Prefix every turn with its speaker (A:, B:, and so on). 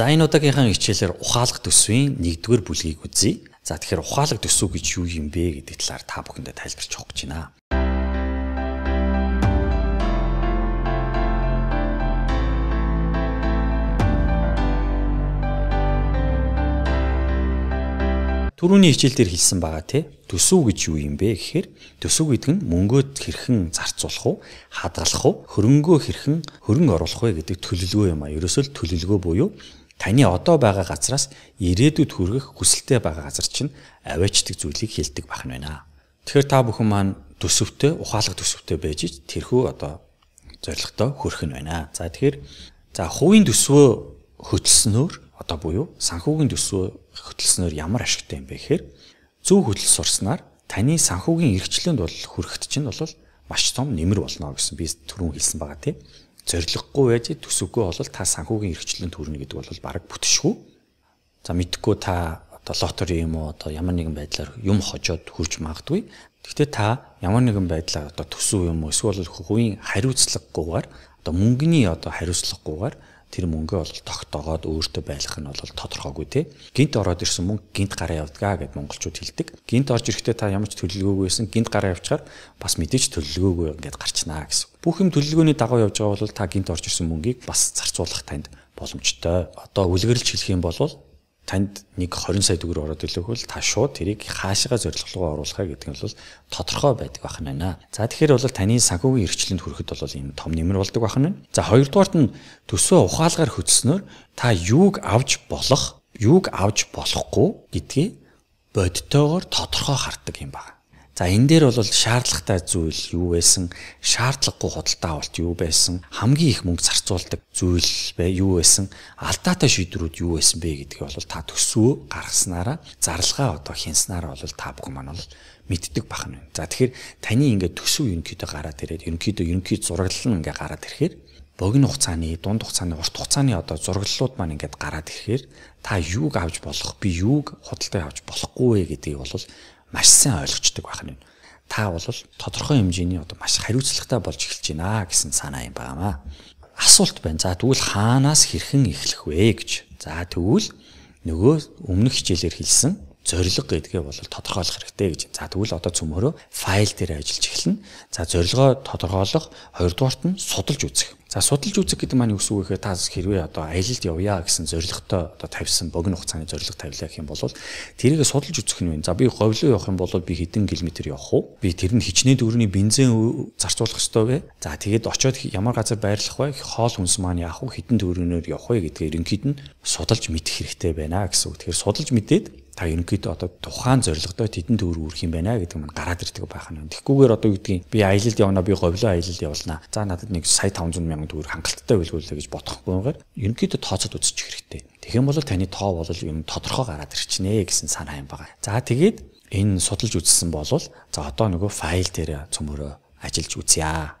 A: За энэ удаагийнхаа хичээлээр ухаалаг төсвийн 1-р бүлгийг үзье. За тэгэхээр ухаалаг төсөв гэж юу юм бэ гэдэг талаар та бүхэндээ тайлбарч өгөх гэж байна. Төрүүний хичээл дээр хэлсэн байгаа тий. Төсөв гэж юу юм бэ гэхээр төсөв гэдэг нь мөнгөөд хэрхэн зарцуулах уу, хадгалах уу, хөрөнгөө хэрхэн хөрөнгө оруулах вэ гэдэг төлөвлөгөө юм а. Ерөөсөө л төлөвлөгөө буюу таны одоо байгаа газраас ирээдүйд хүргэх хүсэлтэй байгаа газар чинь аваачдаг зүйлийг хилдэг бах нь байна. Тэгэхээр та бүхэн маань төсөвтэй, ухаалаг төсөвтэй байж ич тэрхүү одоо зоригтой хөрөх нь байна. За тэгэхээр за хувийн төсвөө хөтлснөөр одоо буюу санхүүгийн төсвөө хөтлснөөр ямар ашигтай юм бэ гэхээр зөв хөдөл сурснаар таны санхүүгийн эрхчлэлд бол хүрхэд чинь бол маш том нэмэр болно гэсэн би түрүүн хэлсэн байгаа тийм зориггүй байж төсөвгүй бол та санхүүгийн эрхчлэн төрнө гэдэг бол баг бүтшгүй. За мэдхгүй та одоо лотери юм уу одоо ямар нэгэн байдлаар юм хожоод хурж магадгүй. Гэхдээ та ямар нэгэн байдлаар одоо төсөв юм уу эсвэл хувийн хариуцлагагүйгээр одоо мөнгөний одоо хариуцлагагүйгээр тэр мөнгөө бол тогтоогоод өөртөө байлгах нь бол тодорхойгүй тий. Гинт ороод ирсэн мөнгө гинт гараа явдгаа гэд монголчууд хэлдэг. Гинт орж ирэхдээ та ямар ч төлөлгөөгүйсэн гинт гараа явчихаар бас мэдээж төлөлгөөгөө ингээд гарчнаа гэсэн бүх юм төлөвлөгөөний дагуу явж байгаа бол та гинт орж ирсэн мөнгийг бас зарцуулах танд боломжтой. Одоо үлгэрлж хэлэх юм бол танд нэг 20 сая төгрөг ороод илүүхвэл та шууд тэрийг хаашигаа зорилголгоо оруулахаа гэдэг нь бол тодорхой байдаг байх нь байна. За тэгэхээр бол таны санхүүгийн эрхчлэнд хүрэхэд бол энэ том нэмэр болдог байх нь. За хоёрдугаарт нь төсөө ухаалгаар хөдснөөр та юуг авч болох, юуг авч болохгүй гэдгийг бодтойгоор тодорхой хардаг юм байна. За энэ дээр бол шаардлагатай зүйл юу байсан? Шаардлагагүй худалдаа авалт юу байсан? Хамгийн их мөнгө зарцуулдаг зүйл бай юу байсан? Алдаатай шийдвэрүүд юу байсан бэ гэдгийг бол та төсөө гаргаснараа зарлага одоо хинснараа бол та бүхэн маань бол мэддэг бахан байна. За тэгэхээр таны ингээд төсөв ерөнхийдөө гараад ирээд ерөнхийдөө ерөнхий зураглал нь ингээд гараад ирэхээр богино хугацааны, дунд хугацааны, урт хугацааны одоо зураглалууд маань ингээд гараад ирэхээр та юуг авч болох, би юуг худалдаа авч болохгүй вэ гэдгийг бол маш сайн ойлгочдөг байх нь. Та бол тодорхой хэмжээний одоо маш хариуцлагатай болж эхэлж байна гэсэн санаа юм байнамаа. Асуулт байна. За тэгвэл хаанаас хэрхэн эхлэх вэ гэж. За тэгвэл нөгөө өмнөх хичээлээр хэлсэн зорилго гэдгээ бол тодорхойлох хэрэгтэй гэж. За тэгвэл одоо цөмөрөө файл дээр ажиллаж эхэлнэ. За зорилгоо тодорхойлох, хоёрдугаарт нь судалж үзэх. За судалж үзэх гэдэг маань юу гэсэн үг вэ гэхээр та хэрвээ одоо аялалд явъя гэсэн зорилготой одоо тавьсан богино хугацааны зорилго тавилаа гэх юм бол тэрийг судалж үзэх нь вэ? За би говьлоо явах юм бол би хэдэн километр явах уу? Би тэр нь хичнээн төгрөний бензин зарцуулах ёстой вэ? За тэгээд очиод ямар газар байрлах вэ? Хоол хүнс маань яах вэ? Хэдэн төгрөгнөөр явах вэ гэдгээ ерөнхийд нь судалж мэдэх хэрэгтэй байна гэсэн үг. Тэгэхээр судалж мэдээд та ерөнхийдөө одоо тухайн зорилгодоо тэдэн төгрөг үрэх юм байна гэдэг нь гараад ирдэг байх нь. Тэгэхгүйгээр одоо гэдгийг би аялалд явна, би говьлоо аялалд явлаа. За надад нэг сая 500 мянган төгрөг хангалттай байлгуулъя гэж бодохгүйгээр ерөнхийдөө тооцоод үзчих хэрэгтэй. Тэгэх юм бол таны тоо бол юм тодорхой гараад ирчнэ гэсэн санаа юм байна. За тэгээд энэ судалж үзсэн бол за одоо нөгөө файл дээр цөмөрөө ажиллаж үзье